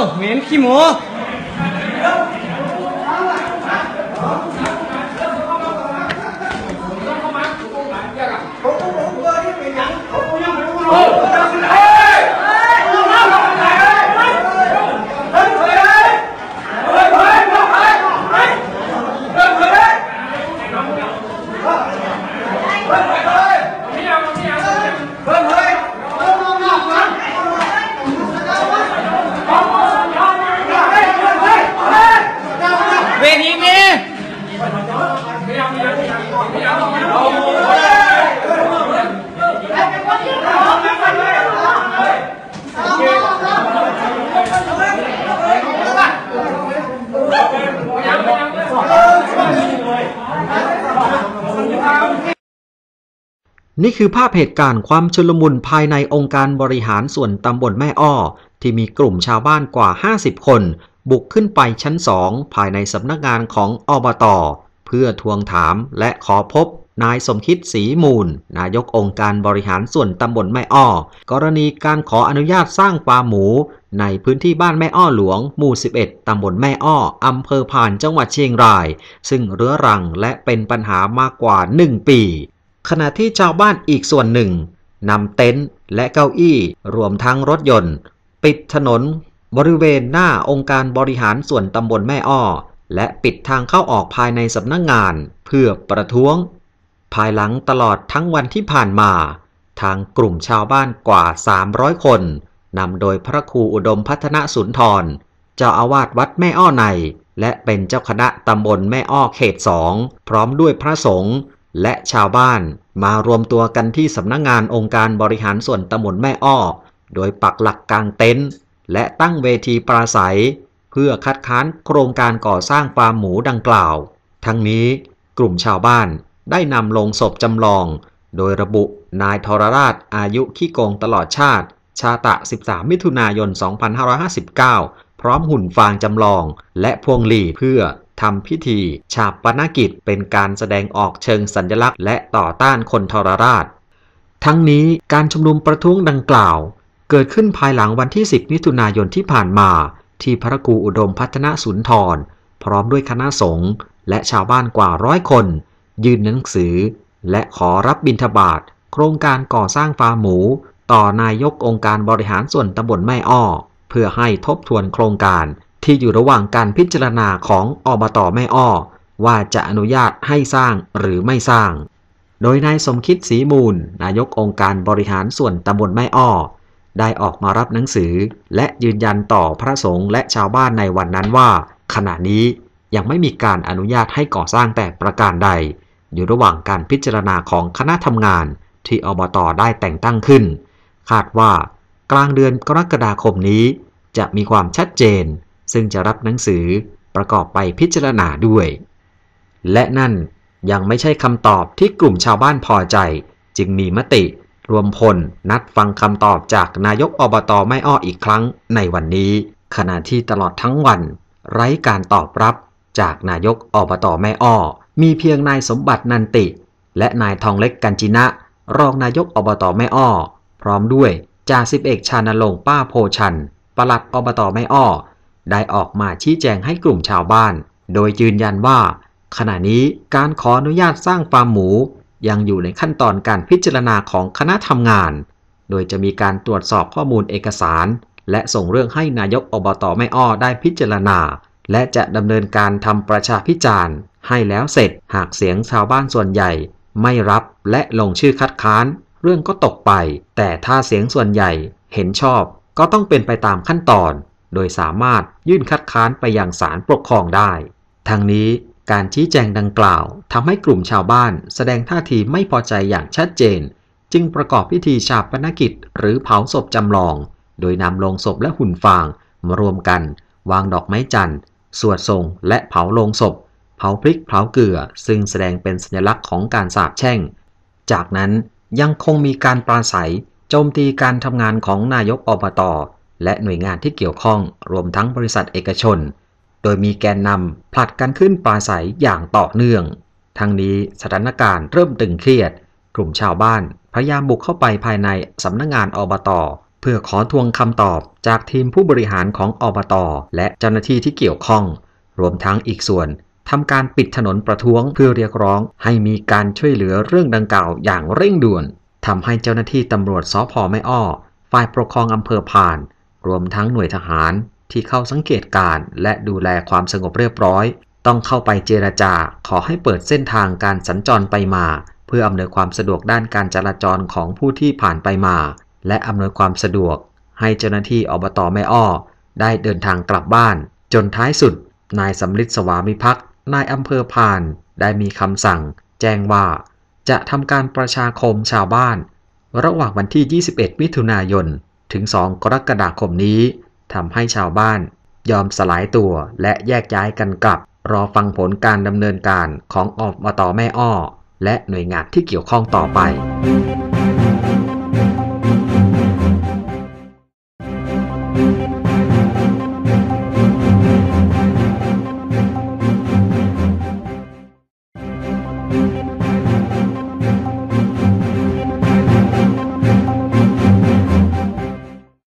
Oh, เหม็นขี้หมูนี่คือภาพเหตุการณ์ความชุลมุนภายในองค์การบริหารส่วนตำบลแม่อ้อที่มีกลุ่มชาวบ้านกว่า 50 คน บุกขึ้นไปชั้นสองภายในสำนักงานของอบตอเพื่อทวงถามและขอพบนายสมคิดสีมูล นายกองค์การบริหารส่วนตำบลแม่อ้อกรณีการขออนุญาตสร้างฟาร์มหมู ในพื้นที่บ้านแม่อ้อหลวงหมู่ 11 ตำบลแม่อ้ออำเภอผ่านจังหวัดเชียงราย ซึ่งเรื้อรังและเป็นปัญหามากกว่า 1 ปีขณะที่ชาวบ้านอีกส่วนหนึ่งนำเต็นท์และเก้าอี้รวมทั้งรถยนต์ ปิดถนน บริเวณหน้าองค์การบริหารส่วนตำบลแม่อ้อและปิดทางเข้าออกภายในสำนักงงานเพื่อประท้วง ภายหลังตลอดทั้งวันที่ผ่านมา ทางกลุ่มชาวบ้านกว่า 300 คนนำโดยพระครูอุดมพัฒนสุนทรเจ้าอาวาสวัดแม่อ้อใน และเป็นเจ้าคณะตำบลแม่อ้อเขตสองพร้อมด้วยพระสงฆ์และชาวบ้านมารวมตัวกันที่สำนักงงานองค์การบริหารส่วนตำบลแม่อ้อโดยปักหลักกลางเต็นท์และตั้งเวทีปราศัย เพื่อคัดค้านโครงการก่อสร้างฟาร์มหมูดังกล่าว ทั้งนี้กลุ่มชาวบ้านได้นำลงศพจำลอง โดยระบุนายทรราชอายุ ขี้โกงตลอดชาติ ชาตะ13 มิถุนายน 2559 พร้อมหุ่นฟางจำลองและพวงหลีเพื่อทำพิธีฉาปนกิจเป็นการแสดงออกเชิงสัญลักษณ์ และต่อต้านคนทรราช ทั้งนี้การชุมนุมประท้วงดังกล่าว เกิดขึ้นภายหลังวันที่ 10มิถุนายนที่ผ่านมาที่พระกูอุดมพัฒนสุนทร พร้อมด้วยคณะสงฆ์และชาวบ้านกว่าร้อยคน ยื่นหนังสือ และขอรับบิณฑบาตโครงการก่อสร้างฟาร์หมู ต่อนายกองค์การบริหารส่วนตำบลแม่อ้อเพื่อให้ทบทวนโครงการที่อยู่ระหว่างการพิจารณาของอบตแม่อ้อว่าจะอนุญาตให้สร้างหรือไม่สร้าง โดยนายสมคิดสีมูลนายกองค์การบริหารส่วนตำบลแม่อ้อได้ออกมารับหนังสือ และยืนยันต่อพระสงฆ์และชาวบ้านในวันนั้นว่า ขณะนี้ยังไม่มีการอนุญาตให้ก่อสร้างแต่ประการใด อยู่ระหว่างการพิจารณาของคณะทำงานที่อบตได้แต่งตั้งขึ้นคาดว่า กลางเดือนกรกฎาคมนี้ จะมีความชัดเจนซึ่งจะรับหนังสือประกอบไปพิจารณาด้วย และนั่นยังไม่ใช่คำตอบที่กลุ่มชาวบ้านพอใจจึงมีมติ รวมพลนัดฟังคำตอบจากนายกอบตอไม่อ้ออีกครั้งในวันนี้ ขณะที่ตลอดทั้งวัน ไร้การตอบรับจากนายกอบตอแม่อ้อมีเพียงนายสมบัตินันติและนายทองเล็กกันจินะรองนายกอบตอแม่อ้อพร้อมด้วยจ่าสิบเอกชานลงป้าโพชันปลัดอบตอแม่อ้อได้ออกมาชี้แจงให้กลุ่มชาวบ้าน โดยยืนยันว่า ขณะนี้การขออนุญาตสร้างฟาร์มหมู ยังอยู่ในขั้นตอนการพิจารณาของคณะทำงาน โดยจะมีการตรวจสอบข้อมูลเอกสาร และส่งเรื่องให้นายกอบตอไม่อ้อได้พิจารณา และจะดำเนินการทำประชาพิจารณ์ให้แล้วเสร็จหากเสียงชาวบ้านส่วนใหญ่ ไม่รับและลงชื่อคัดค้าน เรื่องก็ตกไป แต่ถ้าเสียงส่วนใหญ่เห็นชอบ ก็ต้องเป็นไปตามขั้นตอนโดยสามารถยื่นคัดค้านไปยังศาลปกครองได้ ทั้งนี้การชี้แจงดังกล่าวทำให้กลุ่มชาวบ้านแสดงท่าทีไม่พอใจอย่างชัดเจน จึงประกอบพิธีชาปนกิจหรือเผาศพจำลอง โดยนำลงศพและหุ่นฟางมารวมกันวางดอกไม้จันทร์สวดทรงและเผาลงศพ เผาพริกเผาเกลือ ซึ่งแสดงเป็นสัญลักษณ์ของการสาบแช่งจากนั้นยังคงมีการปราศัยโจมตีการทำงานของนายกอบตและหน่วยงานที่เกี่ยวข้อง รวมทั้งบริษัทเอกชน โดยมีแกนนำผลัดกันขึ้นปราศัยอย่างต่อเนื่อง ทั้งนี้สถานการณ์เริ่มตึงเครียด กลุ่มชาวบ้าน พยายามบุกเข้าไปภายในสำนักงงานอบต เพื่อขอทวงคำตอบจากทีมผู้บริหารของอบต และเจ้าหน้าที่ที่เกี่ยวข้อง รวมทั้งอีกส่วนทำการปิดถนนประท้วงเพื่อเรียกร้อง ให้มีการช่วยเหลือเรื่องดังกล่าวอย่างเร่งด่วนทำให้เจ้าหน้าที่ตำรวจสพแม่อ้อ ฝ่ายปกครองอำเภอพานรวมทั้งหน่วยทหารที่เข้าสังเกตการและดูแลความสงบเรียบร้อย ต้องเข้าไปเจรจาขอให้เปิดเส้นทางการสัญจรไปมา เพื่ออำนวยความสะดวกด้านการจราจรของผู้ที่ผ่านไปมา และอำนวยความสะดวกให้เจ้าหน้าที่อบตอแม่อ้อได้เดินทางกลับบ้าน จนท้ายสุดนายสำลิดสวามิพักนายอำเภอพาน ได้มีคำสั่งแจ้งว่า จะทำการประชาคมชาวบ้าน ระหว่างวันที่ 21 มิถุนายนถึง2กรกฎาคมนี้ทำให้ชาวบ้านยอมสลายตัวและแยกย้ายกันกลับ รอฟังผลการดำเนินการของอบตแม่อ้อ และหน่วยงานที่เกี่ยวข้องต่อไป